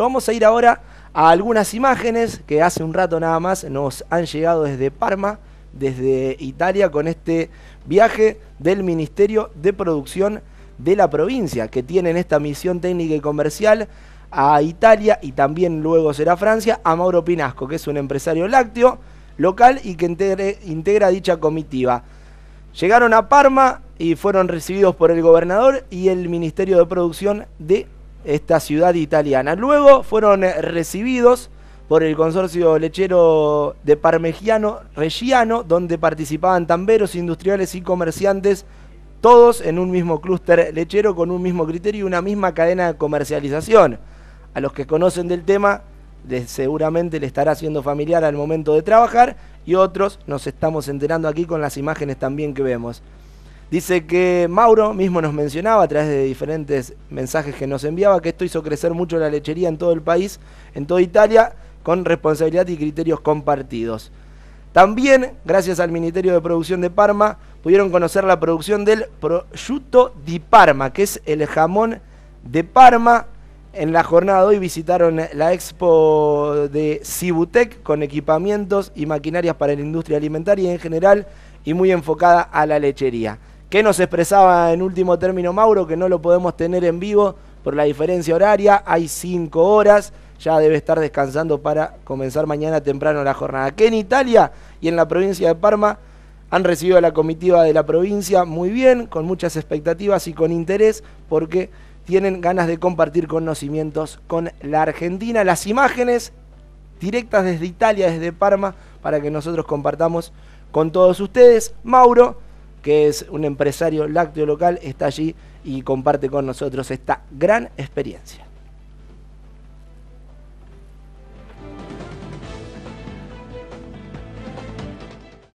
vamos a ir ahora a algunas imágenes que hace un rato nada más nos han llegado desde Parma, desde Italia, con este viaje del Ministerio de Producción de la provincia, que tienen esta misión técnica y comercial a Italia y también luego será Francia, a Mauro Pinasco, que es un empresario lácteo local y que integra dicha comitiva. Llegaron a Parma y fueron recibidos por el gobernador y el Ministerio de Producción de esta ciudad italiana. Luego fueron eh, recibidos por el consorcio lechero de Parmegiano Reggiano, donde participaban tamberos, industriales y comerciantes, todos en un mismo clúster lechero con un mismo criterio y una misma cadena de comercialización. A los que conocen del tema, seguramente le estará siendo familiar al momento de trabajar y otros nos estamos enterando aquí con las imágenes también que vemos. Dice que Mauro mismo nos mencionaba a través de diferentes mensajes que nos enviaba que esto hizo crecer mucho la lechería en todo el país, en toda Italia, con responsabilidad y criterios compartidos. También, gracias al Ministerio de Producción de Parma, pudieron conocer la producción del prosciutto di Parma, que es el jamón de Parma. En la jornada de hoy visitaron la expo de Cibutec con equipamientos y maquinarias para la industria alimentaria en general y muy enfocada a la lechería que nos expresaba en último término Mauro, que no lo podemos tener en vivo por la diferencia horaria, hay cinco horas, ya debe estar descansando para comenzar mañana temprano la jornada. Que en Italia y en la provincia de Parma han recibido a la comitiva de la provincia muy bien, con muchas expectativas y con interés, porque tienen ganas de compartir conocimientos con la Argentina. Las imágenes directas desde Italia, desde Parma, para que nosotros compartamos con todos ustedes. Mauro que es un empresario lácteo local, está allí y comparte con nosotros esta gran experiencia.